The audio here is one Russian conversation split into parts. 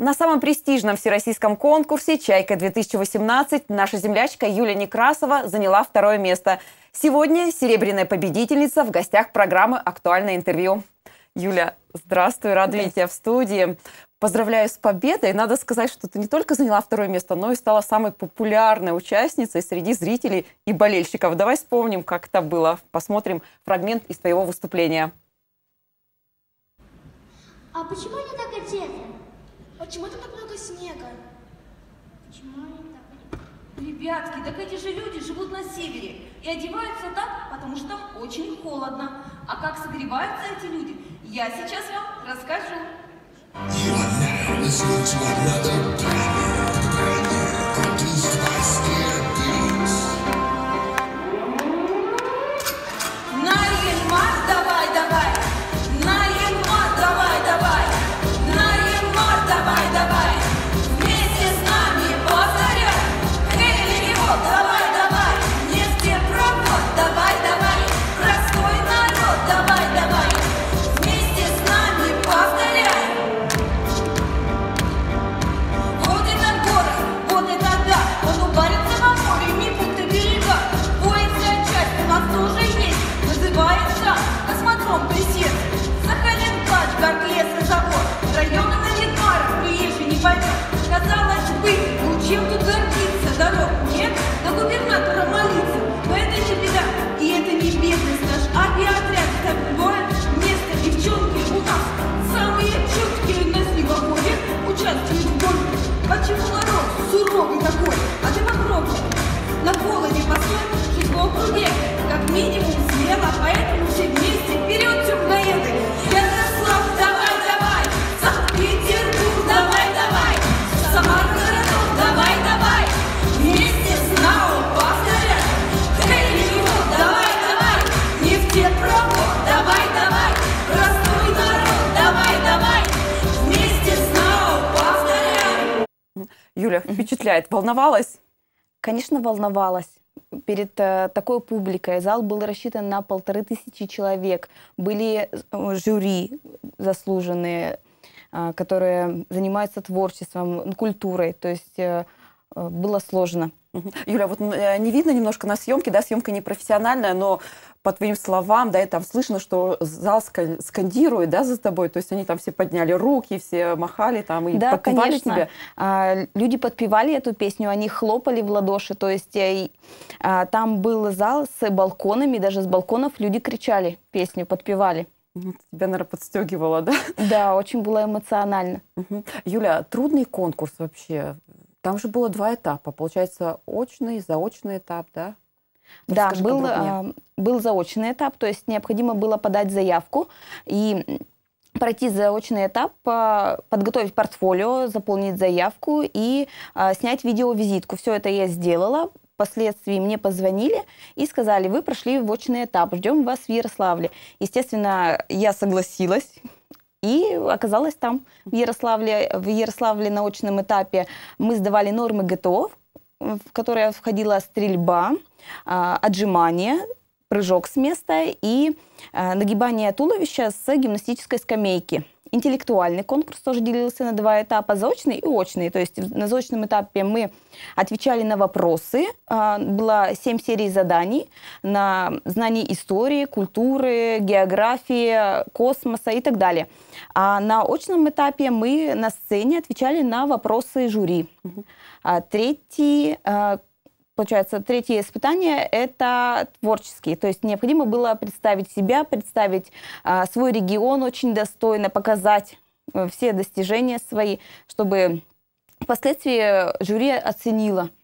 На самом престижном всероссийском конкурсе «Чайка-2018» наша землячка Юлия Некрасова заняла второе место. Сегодня серебряная победительница в гостях программы «Актуальное интервью». Юля, здравствуй, рада видеть тебя в студии. Поздравляю с победой. Надо сказать, что ты не только заняла второе место, но и стала самой популярной участницей среди зрителей и болельщиков. Давай вспомним, как это было. Посмотрим фрагмент из твоего выступления. А почему не так одета? Почему там так много снега? Почему они так? Ребятки, так эти же люди живут на севере и одеваются так, потому что там очень холодно. А как согреваются эти люди, я сейчас вам расскажу. You are now Юля, впечатляет. Волновалась? Конечно, волновалась перед э, такой публикой. Зал был рассчитан на полторы тысячи человек. Были э, жюри заслуженные, э, которые занимаются творчеством, культурой. То есть э, э, было сложно. Юля, вот э, не видно немножко на съемке, да, съемка непрофессиональная, но по твоим словам, да, и там слышно, что зал скандирует, да, за тобой, то есть они там все подняли руки, все махали там и да, подпевали конечно. тебе. А, люди подпевали эту песню, они хлопали в ладоши, то есть э, а, там был зал с балконами, даже с балконов люди кричали песню, подпевали. Тебя, наверное, подстегивало, да? Да, очень было эмоционально. Угу. Юля, трудный конкурс вообще там же было два этапа, получается, очный, заочный этап, да? Да, был, а, был заочный этап, то есть необходимо было подать заявку и пройти заочный этап, а, подготовить портфолио, заполнить заявку и а, снять видеовизитку. Все это я сделала. Впоследствии мне позвонили и сказали, вы прошли в очный этап, ждем вас в Ярославле. Естественно, я согласилась, и оказалось там, в Ярославле. В Ярославле на очном этапе мы сдавали нормы ГТО, в которые входила стрельба, а, отжимание, прыжок с места и а, нагибание туловища с гимнастической скамейки. Интеллектуальный конкурс тоже делился на два этапа, заочный и очный. То есть на заочном этапе мы отвечали на вопросы. А, Было семь серий заданий на знание истории, культуры, географии, космоса и так далее. А на очном этапе мы на сцене отвечали на вопросы жюри. Угу. Третий а, получается, третье испытание — это творческие. То есть необходимо было представить себя, представить а, свой регион очень достойно, показать э, все достижения свои, чтобы впоследствии жюри оценило —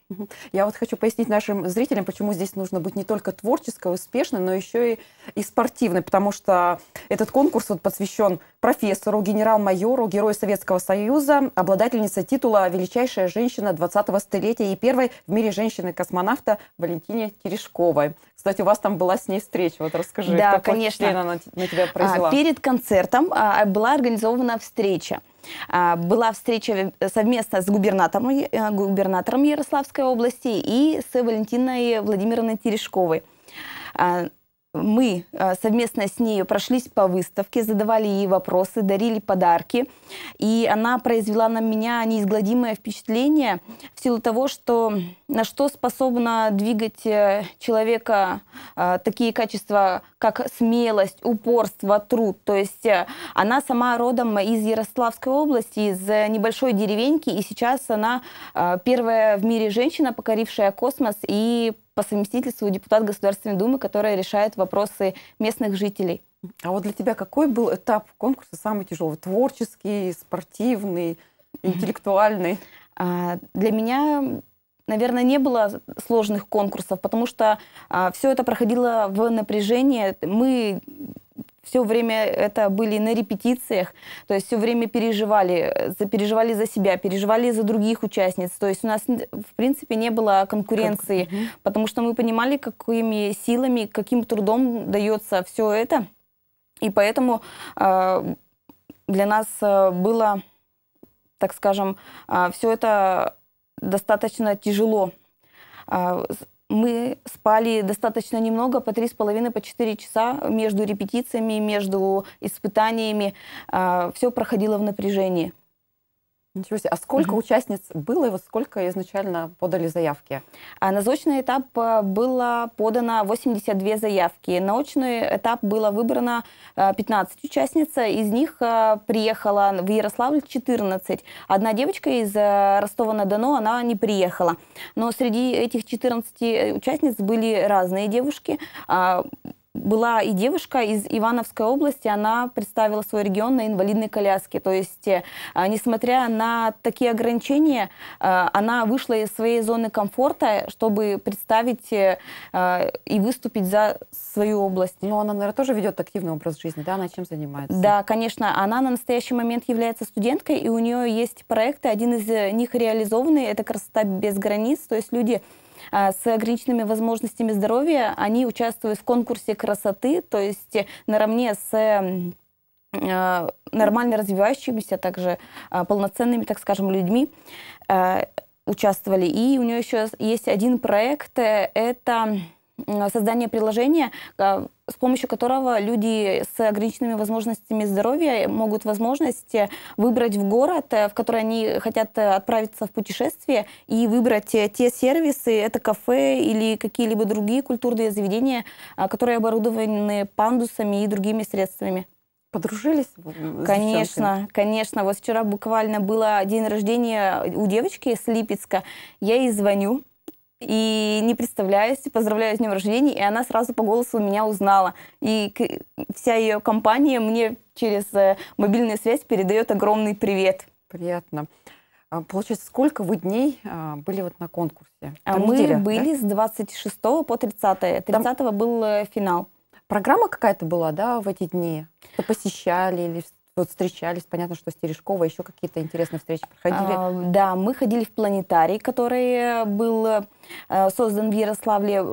я вот хочу пояснить нашим зрителям, почему здесь нужно быть не только творческой, успешной, но еще и, и спортивной, потому что этот конкурс вот посвящен профессору, генерал-майору, герою Советского Союза, обладательнице титула «Величайшая женщина 20-го столетия» и первой в мире женщины-космонавта Валентине Терешковой. Кстати, у вас там была с ней встреча, вот расскажи, да, конечно. она на тебя а, произвела. Перед концертом а, была организована встреча. А, была встреча э, совместно с губернатором, э, губернатором Ярославской области и с Валентиной Владимировной Терешковой. А, мы э, совместно с ней прошлись по выставке, задавали ей вопросы, дарили подарки. И она произвела на меня неизгладимое впечатление в силу того, что на что способна двигать э, человека э, такие качества, как смелость, упорство, труд. То есть она сама родом из Ярославской области, из небольшой деревеньки, и сейчас она первая в мире женщина, покорившая космос и по совместительству депутат Государственной Думы, которая решает вопросы местных жителей. А вот для тебя какой был этап конкурса самый тяжелый? Творческий, спортивный, интеллектуальный? А, для меня наверное, не было сложных конкурсов, потому что а, все это проходило в напряжении. Мы все время это были на репетициях, то есть все время переживали, переживали за себя, переживали за других участниц. То есть у нас, в принципе, не было конкуренции, как? потому что мы понимали, какими силами, каким трудом дается все это. И поэтому э, для нас а, было, так скажем, э, а, все это достаточно тяжело. А, мы спали достаточно немного, по три с половиной, по четыре часа между репетициями, между испытаниями. А, Все проходило в напряжении. Ничего себе. А сколько mm-hmm. участниц было и вот сколько изначально подали заявки? А на заочный этап э, было подано 82 заявки. На очный этап было выбрано 15 э, участниц. Из них э, приехала в Ярославль 14. Одна девочка из Ростова-на-Дону, она не приехала. Но среди этих 14 участниц были разные девушки а, была и девушка из Ивановской области, она представила свой регион на инвалидной коляске. То есть, э, несмотря на такие ограничения, э, она вышла из своей зоны комфорта, чтобы представить э, и выступить за свою область. Но ну, она, наверное, тоже ведет активный образ жизни, да? Она чем занимается? Да, конечно. Она на настоящий момент является студенткой, и у нее есть проекты. Один из них реализованный – это «Красота без границ». То есть люди а, с ограниченными возможностями здоровья, они участвуют в конкурсе красоты, то есть э, наравне с э, нормально развивающимися, также а, полноценными, так скажем, людьми э, участвовали. И у нее еще есть один проект, это создание приложения, э, с помощью которого люди с ограниченными возможностями здоровья могут возможность выбрать в город, э, в который они хотят э, отправиться в путешествие, и выбрать те сервисы, это кафе или какие-либо другие культурные заведения, которые оборудованы пандусами и другими средствами. Подружились? Конечно, конечно. Вот вчера буквально было день рождения у девочки с Липецка. Я ей звоню, и не представляюсь, поздравляю с днем рождения, и она сразу по голосу меня узнала. И вся ее компания мне через э, мобильную связь передает огромный привет. Приятно. А, получается, сколько вы дней а, были вот на конкурсе? А Там Мы неделя, были да? с 26 по 30. 30 Там... был э, финал. Программа какая-то была, да, в эти дни? посещали или вот встречались, понятно, что с Терешкова, еще какие-то интересные встречи проходили. А, да, мы ходили в планетарий, который был э, создан в Ярославле,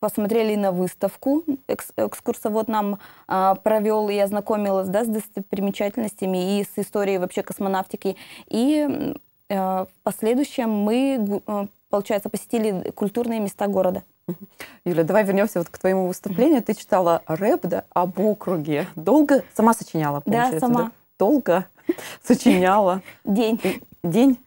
посмотрели на выставку, Экс экскурсовод нам а, э, провел и ознакомилась да, с достопримечательностями и с историей вообще космонавтики. И а, в последующем мы, получается, посетили культурные места города. Юля, давай вернемся вот к твоему выступлению. Ты читала рэп, да, об округе. Долго сама сочиняла, получается? Да, сама. Да? Долго сочиняла. День. День?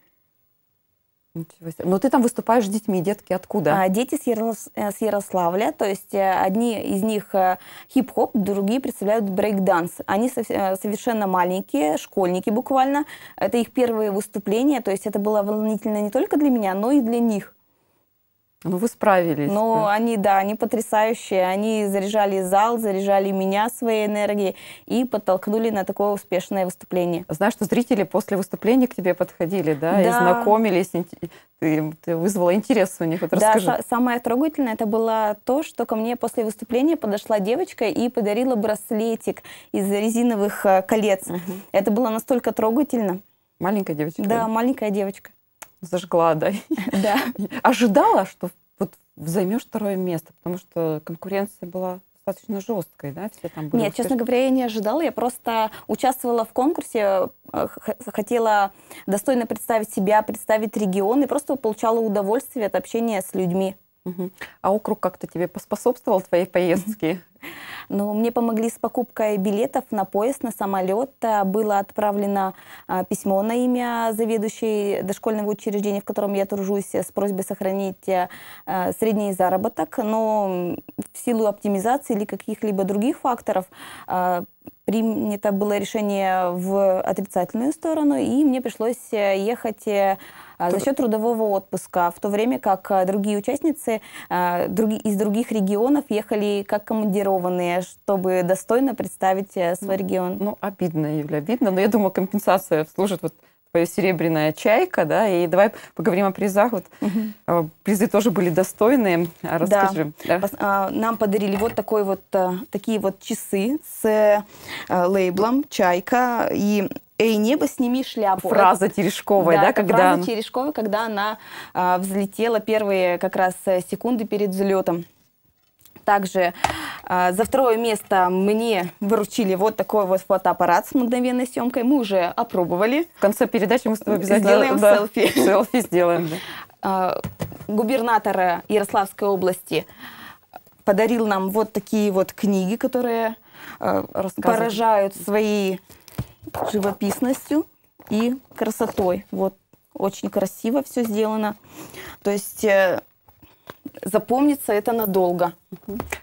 Ничего себе. Но ты там выступаешь с детьми. Детки откуда? А, дети с, Ярос... Э, с Ярославля. То есть э, одни из них э, хип-хоп, другие представляют брейк-данс. Они со... совершенно маленькие, школьники буквально. Это их первые выступления. То есть это было волнительно не только для меня, но и для них. Ну, вы справились. Ну, да. они, да, они потрясающие. Они заряжали зал, заряжали меня своей энергией и подтолкнули на такое успешное выступление. Знаешь, что зрители после выступления к тебе подходили, да, да. и знакомились. Ты, ты вызвала интерес у них. Вот да, расскажи. самое трогательное это было то, что ко мне после выступления подошла девочка и подарила браслетик из резиновых э, колец. Это было настолько трогательно. Маленькая девочка? Да, маленькая девочка зажгла, да? Да. Ожидала, что вот займешь второе место, потому что конкуренция была достаточно жесткой, да? Тебе там были Нет, успешны. честно говоря, я не ожидала. Я просто участвовала в конкурсе, э, хотела достойно представить себя, представить регион, и просто получала удовольствие от общения с людьми. А округ как-то тебе поспособствовал твоей поездке? Ну, мне помогли с покупкой билетов на поезд, на самолет. Было отправлено а, письмо на имя заведующей дошкольного учреждения, в котором я тружусь, с просьбой сохранить а, средний заработок. Но в силу оптимизации или каких-либо других факторов а, принято было решение в отрицательную сторону, и мне пришлось э, ехать э, а, за счет трудового отпуска, в то время как а, другие участницы а, из других регионов ехали как командированные, чтобы достойно представить э, свой ну, регион. Ну, обидно, Юля, обидно, но я думаю, компенсация служит вот твоя серебряная чайка, да, и давай поговорим о призах. Вот угу. призы тоже были достойные. Расскажи. Да. да. Нам подарили вот такой вот такие вот часы с э, лейблом чайка и «Эй, небо, сними шляпу». Фраза это... Терешковой, да, да когда... фраза Терешковой, когда она а, взлетела первые как раз э, секунды перед взлетом. Также э, за второе место мне выручили вот такой вот фотоаппарат с мгновенной съемкой. Мы уже опробовали. В конце передачи мы с тобой обязательно сделаем да, селфи. Селфи сделаем. Да. Э, губернатор Ярославской области подарил нам вот такие вот книги, которые э, поражают своей живописностью и красотой. Вот очень красиво все сделано. То есть э, запомнится это надолго.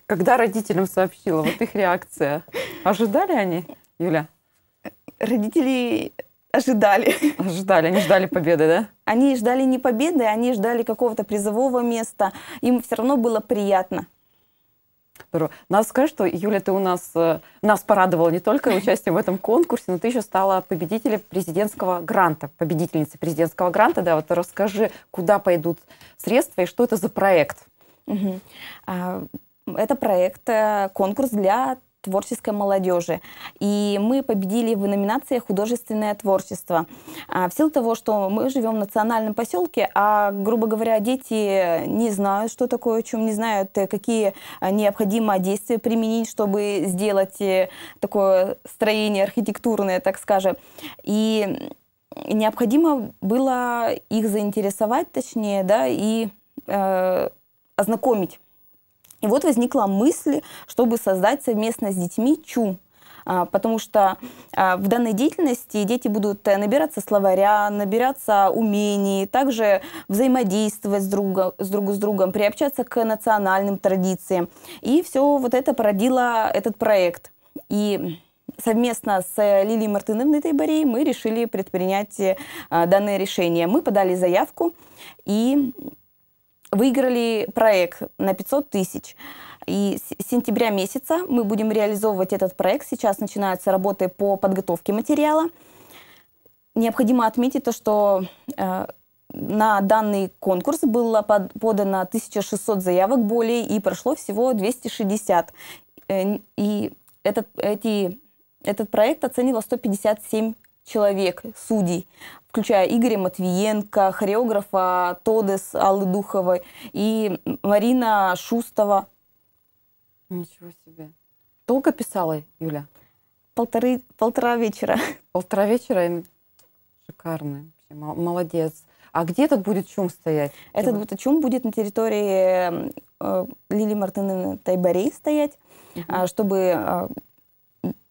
Когда родителям сообщила, вот их реакция, ожидали они, Юля? Родители ожидали. Ожидали, они ждали победы, да? Они ждали не победы, они ждали какого-то призового места. Им все равно было приятно. Надо сказать, что, Юля, ты у нас, э, нас порадовала не только участием в этом конкурсе, но ты еще стала победителем президентского гранта, победительницей президентского гранта. Да, вот расскажи, куда пойдут средства и что это за проект? Угу. Это проект, э, конкурс для творческой молодежи. И мы победили в номинации «Художественное творчество». А, в силу того, что мы живем в национальном поселке, а, грубо говоря, дети не знают, что такое чем, не знают, э, какие э, необходимо действия применить, чтобы сделать э, такое строение архитектурное, так скажем. И необходимо было их заинтересовать, точнее, да, и э, ознакомить и вот возникла мысль, чтобы создать совместно с детьми ЧУ, а, потому что а, в данной деятельности дети будут э, набираться словаря, набираться умений, также взаимодействовать с, друга, с друг с другом, приобщаться к национальным традициям. И все вот это породило этот проект. И совместно с э, Лилией Мартыновной Тайбарей мы решили предпринять э, данное решение. Мы подали заявку, и выиграли проект на 500 тысяч. И с сентября месяца мы будем реализовывать этот проект. Сейчас начинаются работы по подготовке материала. Необходимо отметить то, что э, на данный конкурс было под, подано 1600 заявок более и прошло всего 260. Э, и этот, эти, этот проект оценило 157 человек, судей, включая Игоря Матвиенко, хореографа Тодес Аллы Духовой и Марина Шустова. Ничего себе. Долго писала, Юля? Полторы, полтора вечера. Полтора вечера? Шикарно. Молодец. А где этот будет чум стоять? Этот будет чум будет на территории э, Лили Мартыны Тайбарей стоять, uh-huh. чтобы а,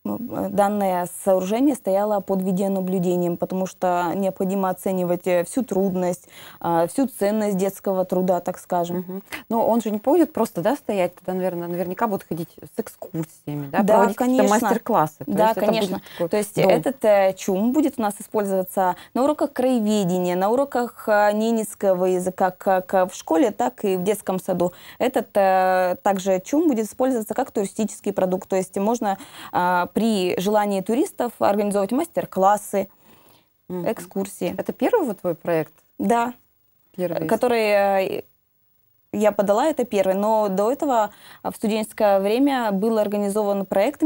ну, э, данное сооружение стояло под видеонаблюдением, потому что необходимо оценивать э, всю трудность, э, всю ценность детского труда, так скажем. Угу. Но он же не будет просто да, стоять, тогда, наверное, наверняка будут ходить с экскурсиями, да, да проводить конечно. мастер-классы. Да, есть конечно. То есть дом. этот чум будет у нас использоваться на уроках краеведения, на уроках ненецкого языка, как в школе, так и в детском саду. Этот также чум будет использоваться как туристический продукт, то есть можно при желании туристов организовывать мастер-классы, экскурсии. Это первый вот твой проект? Да. Первый. Который э, я подала, это первый. Но до этого э, в студенческое время был организован проект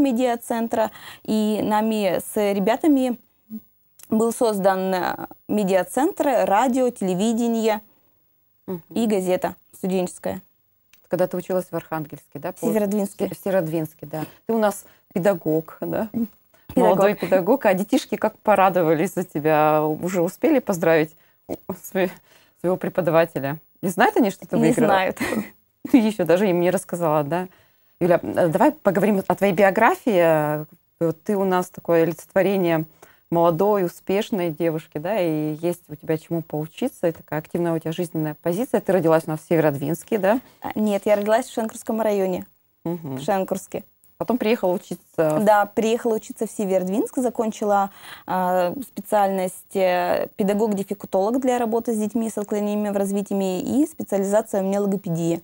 центра и нами с ребятами был создан медиа э, медиацентр, радио, телевидение угу. и газета студенческая. Когда ты училась в Архангельске, да? По... Северодвинске. Северодвинске, да. Ты у нас педагог, да? Педагог. Молодой педагог, а детишки как порадовались за тебя, уже успели поздравить своего преподавателя. Не знают они, что ты выиграла? Не знают. Ты ну, еще даже им не рассказала, да? Юля, э, давай поговорим о твоей биографии. Ты у нас такое олицетворение молодой, успешной девушки, да, и есть у тебя чему поучиться, и такая активная у тебя жизненная позиция. Ты родилась у нас в Северодвинске, да? А, нет, я родилась в Шенкурском районе, угу. в Шенкурске. Потом приехала учиться. Да, приехала учиться в Севердвинск, закончила а, э, специальность педагог-дефектолог для работы с детьми с отклонениями в развитии и специализация у меня логопедия.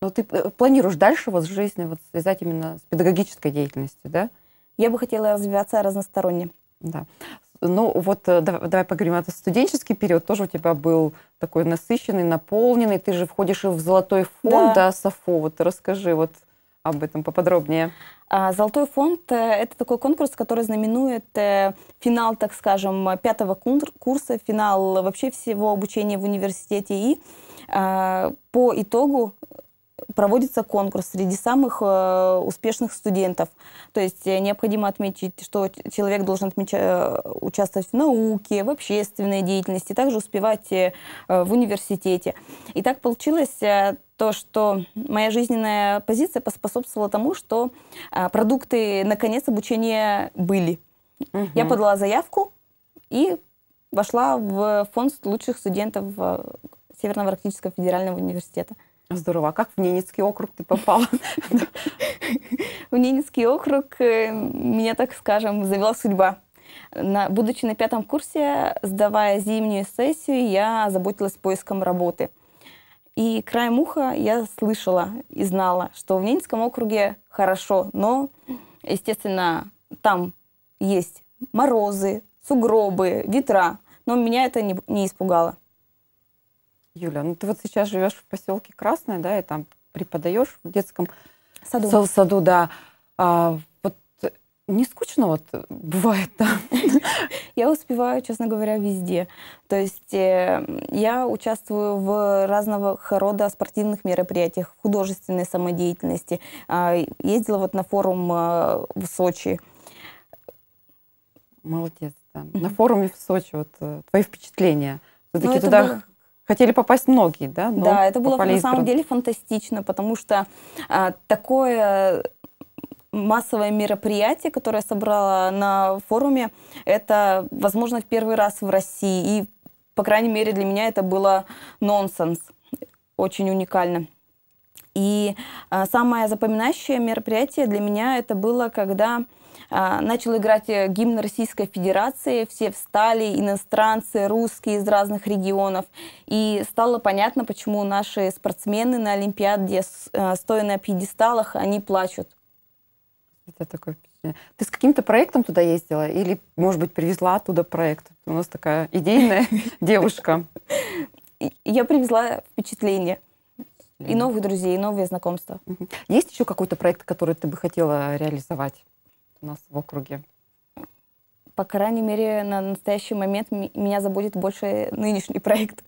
Но ну, ты э, планируешь дальше вот жизнь вот связать именно с педагогической деятельностью, да? Я бы хотела развиваться разносторонне. Да. Ну вот э, давай поговорим, это студенческий период тоже у тебя был такой насыщенный, наполненный. Ты же входишь и в золотой фонд, да, да САФО. Вот расскажи, вот об этом поподробнее. А, Золотой фонд – э, это такой конкурс, который знаменует э, финал, так скажем, пятого курса, финал вообще всего обучения в университете. И а, по итогу проводится конкурс среди самых э, успешных студентов. То есть необходимо отметить, что человек должен отмеча- участвовать в науке, в общественной деятельности, также успевать в университете. И так получилось, то, что моя жизненная позиция поспособствовала тому, что а, продукты, наконец, обучения были. Угу. Я подала заявку и вошла в фонд лучших студентов а, Северного Арктического федерального университета. Здорово. А как в Ненецкий округ ты попала? В Ненецкий округ э, меня, так скажем, завела судьба. будучи на пятом курсе, сдавая зимнюю сессию, я заботилась поиском работы – и краем уха я слышала и знала, что в Ненецком округе хорошо, но, естественно, там есть морозы, сугробы, ветра. Но меня это не, не испугало. Юля, ну ты вот сейчас живешь в поселке Красное, да, и там преподаешь в детском саду, саду да. А, не скучно вот э, бывает там? Я успеваю, честно говоря, везде. То есть э, я участвую в разного рода спортивных мероприятиях, художественной самодеятельности. А, ездила вот на форум э, в Сочи. Молодец. Да. На форуме в Сочи вот твои впечатления. Все-таки ну, туда было... Хотели попасть многие, да? Но да, это было на самом деле фантастично, потому что а, такое массовое мероприятие, которое я собрала на форуме. Это, возможно, в первый раз в России. И, по крайней мере, для меня это было нонсенс. Очень уникально. И а, самое запоминающее мероприятие для меня это было, когда а, начал играть э, гимн Российской Федерации, все встали, иностранцы, русские из разных регионов, и стало понятно, почему наши спортсмены на Олимпиаде, э, стоя на пьедесталах, они плачут. Это такое впечатление. Ты с каким-то проектом туда ездила? Или, может быть, привезла оттуда проект? У нас такая идейная девушка. Я привезла впечатление. И новые друзья, и новые знакомства. Есть еще какой-то проект, который ты бы хотела реализовать у нас в округе? По крайней мере, на настоящий момент меня заботит больше нынешний проект.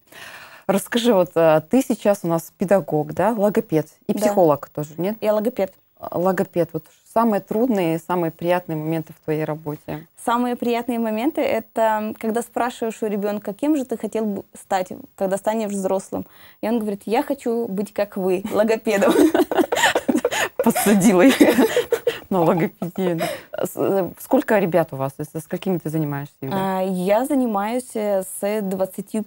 Расскажи, вот а, ты сейчас у нас педагог, да, логопед и психолог тоже, нет? Я логопед логопед? Вот самые трудные и самые приятные моменты в твоей работе? Самые приятные моменты — это когда спрашиваешь у ребенка, кем же ты хотел бы стать, когда станешь взрослым. И он говорит, я хочу быть как вы, логопедом. Подсадила их на логопедию. Э, сколько ребят у вас? С какими ты занимаешься? А, я занимаюсь э, с 25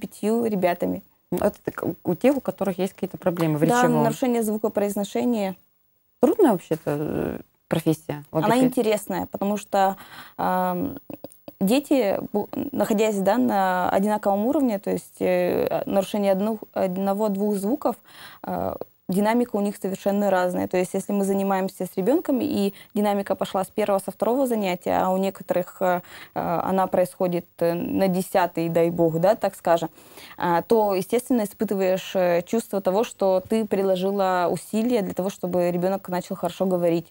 ребятами. Ну, это у тех, у которых есть какие-то проблемы в речевом? Да, нарушение звукопроизношения — трудная вообще-то э, профессия? Она интересная, потому что э, дети, находясь да, на одинаковом уровне, то есть э, нарушение одного-двух звуков, э, динамика у них совершенно разная. То есть если мы занимаемся с ребенком, и динамика пошла с первого, со второго занятия, а у некоторых э, э, она происходит э, на десятый, дай бог, да, так скажем, то, естественно, испытываешь чувство того, что ты приложила усилия для того, чтобы ребенок начал хорошо говорить.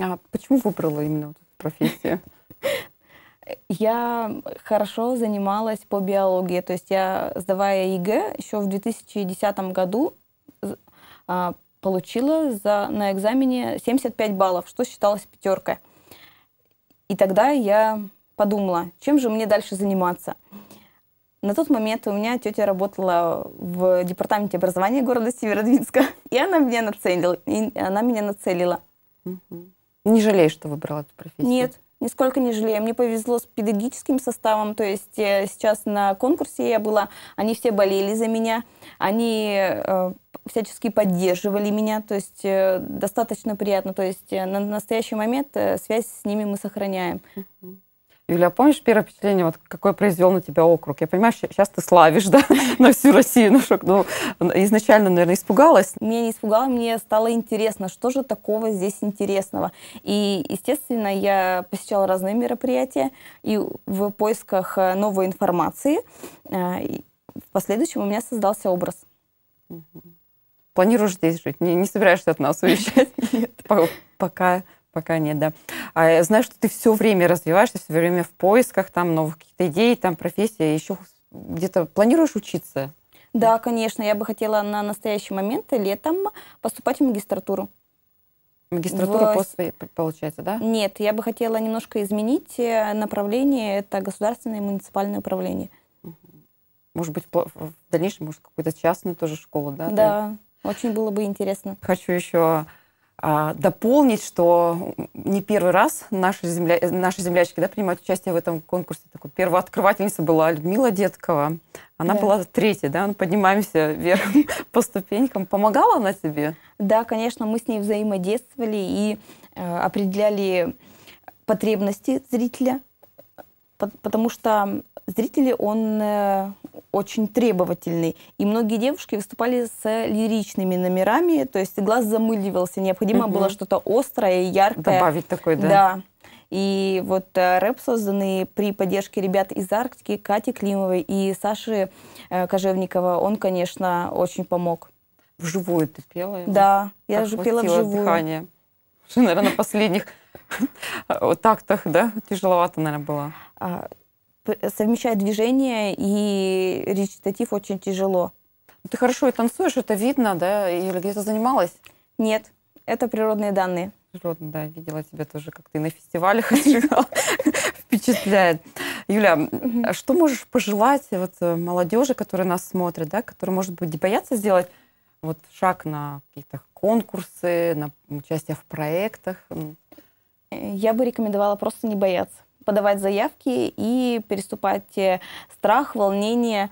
А почему выбрала именно вот эту профессию? Я хорошо занималась по биологии. То есть я, сдавая ЕГЭ, еще в 2010 году а, получила за, на экзамене 75 баллов, что считалось пятеркой. И тогда я подумала, чем же мне дальше заниматься. На тот момент у меня тетя работала в департаменте образования города Северодвинска, и она меня нацелила. И она меня нацелила. Угу. Не жалеешь, что выбрала эту профессию? Нет, нисколько не жалею. Мне повезло с педагогическим составом, то есть э, сейчас на конкурсе я была, они все болели за меня, они э, всячески поддерживали меня, то есть э, достаточно приятно. То есть э, на настоящий момент э, связь с ними мы сохраняем. Юля, а помнишь первое впечатление, вот какое произвел на тебя округ? Я понимаю, сейчас ты славишь, да, на всю Россию, ну, шок, ну, изначально, наверное, испугалась. Меня не испугало, мне стало интересно, что же такого здесь интересного. И, естественно, я посещала разные мероприятия и в поисках новой информации. В последующем у меня создался образ. Угу планируешь здесь жить? Не, не собираешься от нас уезжать? Нет. Пока, пока нет, да. А я э, знаю, что ты все время развиваешься, все время в поисках там новых каких-то идей, там профессия, а еще где-то планируешь учиться? Да, конечно. Я бы хотела на настоящий момент летом поступать в магистратуру. Магистратура в... после, получается, да? Нет, я бы хотела немножко изменить э, направление. Это государственное и муниципальное управление. Может быть, в дальнейшем, может, какую-то частную тоже школу, да? Да. Очень было бы интересно. Хочу еще а, дополнить, что не первый раз наши, земля, э, наши землячки да, принимают участие в этом конкурсе. Такой первооткрывательница была Людмила Деткова. Она да. была третья, да? Мы ну, поднимаемся вверх по ступенькам. Помогала она тебе? Да, конечно, мы с ней взаимодействовали и э, определяли потребности зрителя, э, потому что зрителей он э, очень требовательный. И многие девушки выступали с лиричными номерами, то есть глаз замыливался, необходимо угу. было что-то острое и яркое. Добавить такой, да? Да. И вот э, рэп, созданный при поддержке ребят из Арктики, Кати Климовой и Саши э, Кожевникова, он, конечно, очень помог. Вживую ты пела его? Да, я же пела вживую. Дыхание. наверное, последних тактах, да? Тяжеловато, наверное, было. А, совмещать движение и речитатив очень тяжело. Ты хорошо и танцуешь, это видно, да? Или где-то занималась? Нет, это природные данные. Природные, да, видела тебя тоже, как ты на фестивалях Впечатляет. Юля, а что можешь пожелать вот э, молодежи, которая нас смотрит, да, которые, может быть, боятся сделать вот шаг на какие-то конкурсы, на участие в проектах? Э, я бы рекомендовала просто не бояться подавать заявки и переступать э, страх, волнение,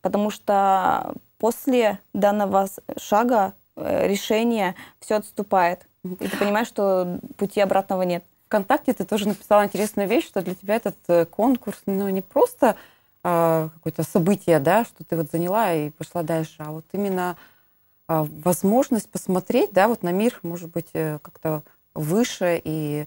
потому что после данного шага э, решение все отступает. И ты понимаешь, что пути обратного нет. ВКонтакте ты тоже написала интересную вещь, что для тебя этот э, конкурс ну, не просто а, какое-то событие, да, что ты вот заняла и пошла дальше, а вот именно а, возможность посмотреть, да, вот на мир, может быть, как-то выше и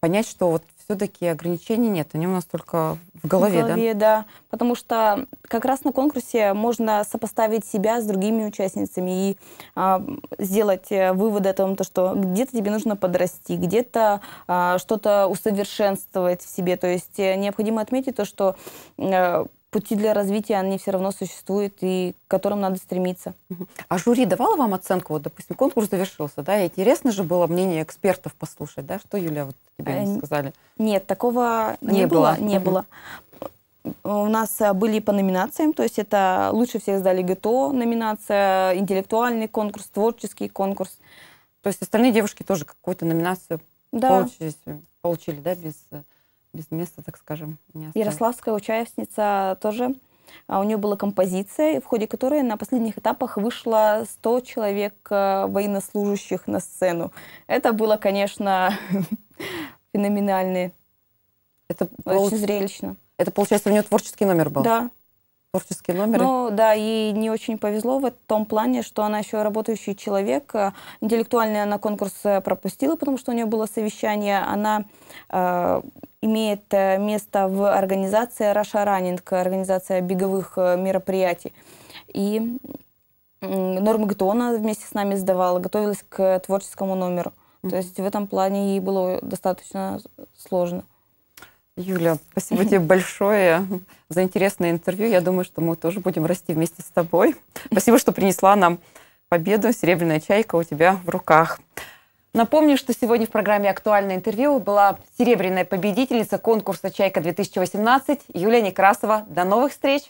понять, что вот все-таки ограничений нет, они у нас только в голове, в голове да? да, потому что как раз на конкурсе можно сопоставить себя с другими участницами и а, сделать э, выводы о том, то, что где-то тебе нужно подрасти, где-то а, что-то усовершенствовать в себе. То есть э, необходимо отметить то, что а, пути для развития, они все равно существуют и к которым надо стремиться. А жюри давало вам оценку? Вот, допустим, конкурс завершился, да, и интересно же было мнение экспертов послушать, да? Что, Юля, вот тебе э, они сказали? Нет, такого не, не было, было. Не было. У нас э, были по номинациям, то есть это лучше всех сдали ГТО номинация, интеллектуальный конкурс, творческий конкурс. То есть остальные девушки тоже какую-то номинацию да. получили, получили, да, без э, без места, так скажем, не остались. Ярославская участница тоже. А, у нее была композиция, в ходе которой на последних этапах вышло 100 человек а, военнослужащих на сцену. Это было, конечно, феноменально. Это очень получ... зрелищно. Это, получается, у нее творческий номер был? Да, творческий номер. Ну да, и не очень повезло в том плане, что она еще работающий человек. Э, Интеллектуально она конкурс э, пропустила, потому что у нее было совещание. Она э, имеет э, место в организации Раша Раннинг, организация беговых мероприятий. И Норма Гатона вместе с нами сдавала, готовилась к творческому номеру. Mm-hmm. То есть в этом плане ей было достаточно сложно. Юля, спасибо тебе большое за интересное интервью. Я думаю, что мы тоже будем расти вместе с тобой. Спасибо, что принесла нам победу. Серебряная чайка у тебя в руках. Напомню, что сегодня в программе «Актуальное интервью» была серебряная победительница конкурса «Чайка-2018» Юлия Некрасова. До новых встреч!